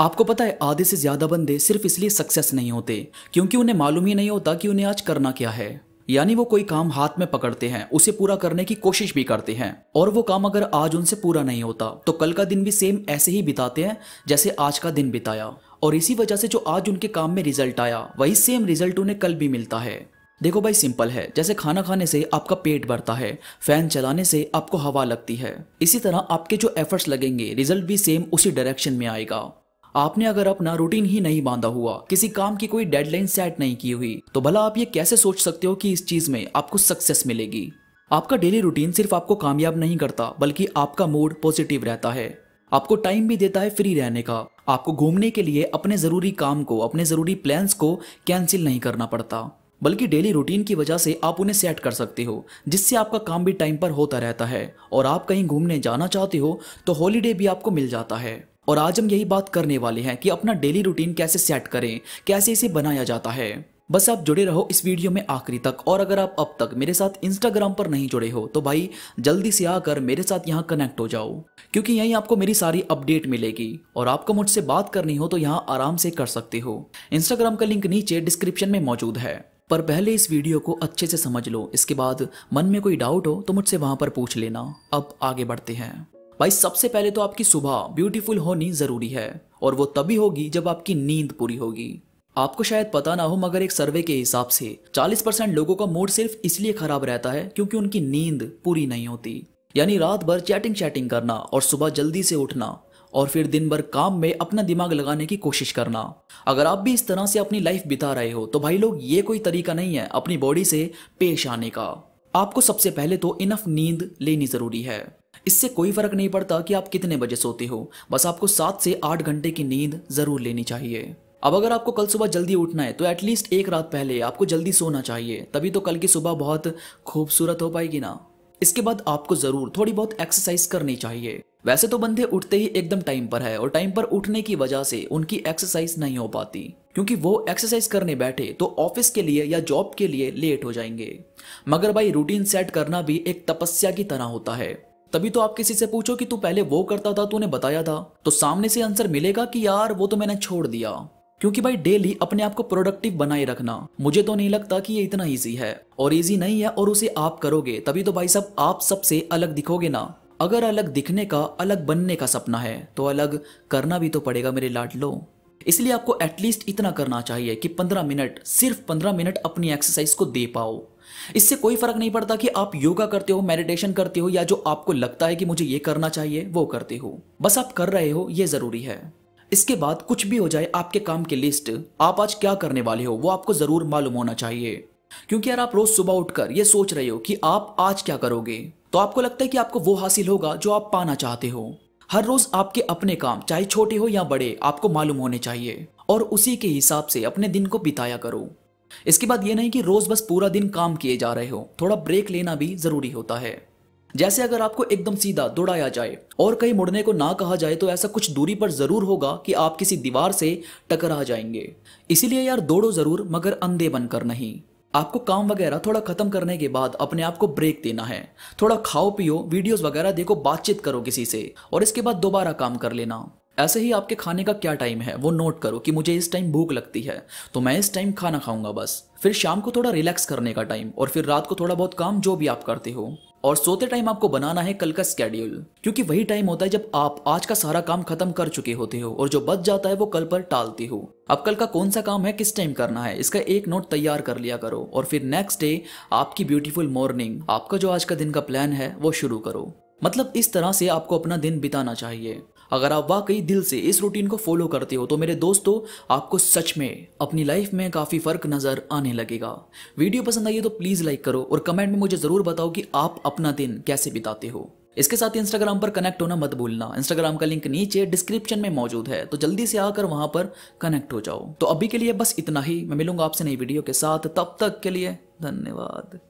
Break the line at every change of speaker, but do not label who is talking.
आपको पता है आधे से ज्यादा बंदे सिर्फ इसलिए सक्सेस नहीं होते क्योंकि उन्हें मालूम ही नहीं होता कि उन्हें आज करना क्या है यानी वो कोई काम हाथ में पकड़ते हैं उसे पूरा करने की कोशिश भी करते हैं और वो काम अगर आज उनसे पूरा नहीं होता तो कल का दिन भी सेम ऐसे ही बिताते हैं जैसे आज का दिन बिताया और इसी वजह से जो आज उनके काम में रिजल्ट आया वही सेम रिजल्ट उन्हें कल भी मिलता है देखो भाई सिंपल है जैसे खाना खाने से आपका पेट भरता है फैन चलाने से आपको हवा लगती है इसी तरह आपके जो एफर्ट्स लगेंगे रिजल्ट भी सेम उसी डायरेक्शन में आएगा आपने अगर अपना रूटीन ही नहीं बांधा हुआ किसी काम की कोई डेडलाइन सेट नहीं की हुई तो भला आप ये कैसे सोच सकते हो कि इस चीज में आपको सक्सेस मिलेगी आपका डेली रूटीन सिर्फ आपको कामयाब नहीं करता बल्कि आपका मूड पॉजिटिव रहता है आपको टाइम भी देता है फ्री रहने का आपको घूमने के लिए अपने ज़रूरी काम को अपने ज़रूरी प्लान्स को कैंसिल नहीं करना पड़ता बल्कि डेली रूटीन की वजह से आप उन्हें सेट कर सकते हो जिससे आपका काम भी टाइम पर होता रहता है और आप कहीं घूमने जाना चाहते हो तो हॉलीडे भी आपको मिल जाता है और आज हम यही बात करने वाले हैं कि अपना डेली रूटीन कैसे सेट करें कैसे इसे बनाया जाता है बस आप जुड़े रहो इस वीडियो में आखिरी तक और अगर आप अब तक मेरे साथ इंस्टाग्राम पर नहीं जुड़े हो तो भाई जल्दी से आकर मेरे साथ यहाँ कनेक्ट हो जाओ क्योंकि यहीं आपको मेरी सारी अपडेट मिलेगी और आपको मुझसे बात करनी हो तो यहाँ आराम से कर सकते हो इंस्टाग्राम का लिंक नीचे डिस्क्रिप्शन में मौजूद है पर पहले इस वीडियो को अच्छे से समझ लो इसके बाद मन में कोई डाउट हो तो मुझसे वहां पर पूछ लेना अब आगे बढ़ते हैं भाई सबसे पहले तो आपकी सुबह ब्यूटीफुल होनी जरूरी है और वो तभी होगी जब आपकी नींद पूरी होगी आपको शायद पता ना हो मगर एक सर्वे के हिसाब से 40 परसेंट लोगों का मूड सिर्फ इसलिए खराब रहता है क्योंकि उनकी नींद पूरी नहीं होती यानी रात भर चैटिंग चैटिंग करना और सुबह जल्दी से उठना और फिर दिन भर काम में अपना दिमाग लगाने की कोशिश करना अगर आप भी इस तरह से अपनी लाइफ बिता रहे हो तो भाई लोग ये कोई तरीका नहीं है अपनी बॉडी से पेश आने का आपको सबसे पहले तो इनफ नींद लेनी जरूरी है इससे कोई फर्क नहीं पड़ता कि आप कितने बजे सोते हो बस आपको सात से आठ घंटे की नींद जरूर लेनी चाहिए अब अगर आपको कल सुबह जल्दी उठना है तो एटलीस्ट एक रात पहले आपको जल्दी सोना चाहिए तभी तो कल की सुबह बहुत खूबसूरत हो पाएगी ना इसके बाद आपको जरूर थोड़ी बहुत एक्सरसाइज करनी चाहिए वैसे तो बंदे उठते ही एकदम टाइम पर है और टाइम पर उठने की वजह से उनकी एक्सरसाइज नहीं हो पाती क्योंकि वो एक्सरसाइज करने बैठे तो ऑफिस के लिए या जॉब के लिए लेट हो जाएंगे मगर भाई रूटीन सेट करना भी एक तपस्या की तरह होता है तभी तो आप किसी से पूछो कि तू पहले वो करता था तूने बताया था तो सामने से आंसर मिलेगा कि यार वो तो मैंने छोड़ दिया क्योंकि भाई डेली अपने आप को प्रोडक्टिव बनाए रखना मुझे तो नहीं लगता कि ये इतना इजी है और इजी नहीं है और उसे आप करोगे तभी तो भाई साहब आप सबसे अलग दिखोगे ना अगर अलग दिखने का अलग बनने का सपना है तो अलग करना भी तो पड़ेगा मेरे लाडलो इसलिए आपको एटलीस्ट इतना करना चाहिए कि 15 मिनट सिर्फ 15 मिनट अपनी एक्सरसाइज को दे पाओ इससे कोई फर्क नहीं पड़ता कि आप योगा करते हो मेडिटेशन करते हो या जो आपको लगता है कि मुझे ये करना चाहिए वो करते हो बस आप कर रहे हो ये जरूरी है इसके बाद कुछ भी हो जाए आपके काम की लिस्ट आप आज क्या करने वाले हो वो आपको जरूर मालूम होना चाहिए क्योंकि यार आप रोज सुबह उठकर ये सोच रहे हो कि आप आज क्या करोगे तो आपको लगता है कि आपको वो हासिल होगा जो आप पाना चाहते हो हर रोज आपके अपने काम चाहे छोटे हो या बड़े आपको मालूम होने चाहिए और उसी के हिसाब से अपने दिन को बिताया करो इसके बाद ये नहीं कि रोज बस पूरा दिन काम किए जा रहे हो थोड़ा ब्रेक लेना भी जरूरी होता है जैसे अगर आपको एकदम सीधा दौड़ाया जाए और कहीं मुड़ने को ना कहा जाए तो ऐसा कुछ दूरी पर जरूर होगा कि आप किसी दीवार से टकरा जाएंगे इसीलिए यार दौड़ो जरूर मगर अंधे बनकर नहीं आपको काम वगैरह थोड़ा खत्म करने के बाद अपने आप को ब्रेक देना है थोड़ा खाओ पियो वीडियोस वगैरह देखो बातचीत करो किसी से और इसके बाद दोबारा काम कर लेना ऐसे ही आपके खाने का क्या टाइम है वो नोट करो कि मुझे इस टाइम भूख लगती है तो मैं इस टाइम खाना खाऊंगा बस फिर शाम को थोड़ा रिलैक्स करने का टाइम और फिर रात को थोड़ा बहुत काम जो भी आप करते हो और सोते टाइम आपको बनाना है कल का स्केड्यूल क्योंकि वही टाइम होता है जब आप आज का सारा काम खत्म कर चुके होते हो और जो बच जाता है वो कल पर टालते हो अब कल का कौन सा काम है किस टाइम करना है इसका एक नोट तैयार कर लिया करो और फिर नेक्स्ट डे आपकी ब्यूटीफुल मॉर्निंग आपका जो आज का दिन का प्लान है वो शुरू करो मतलब इस तरह से आपको अपना दिन बिताना चाहिए अगर आप वाकई दिल से इस रूटीन को फॉलो करते हो तो मेरे दोस्तों आपको सच में अपनी लाइफ में काफ़ी फ़र्क नज़र आने लगेगा वीडियो पसंद आई है तो प्लीज़ लाइक करो और कमेंट में मुझे ज़रूर बताओ कि आप अपना दिन कैसे बिताते हो इसके साथ इंस्टाग्राम पर कनेक्ट होना मत भूलना इंस्टाग्राम का लिंक नीचे डिस्क्रिप्शन में मौजूद है तो जल्दी से आकर वहां पर कनेक्ट हो जाओ तो अभी के लिए बस इतना ही मैं मिलूंगा आपसे नई वीडियो के साथ तब तक के लिए धन्यवाद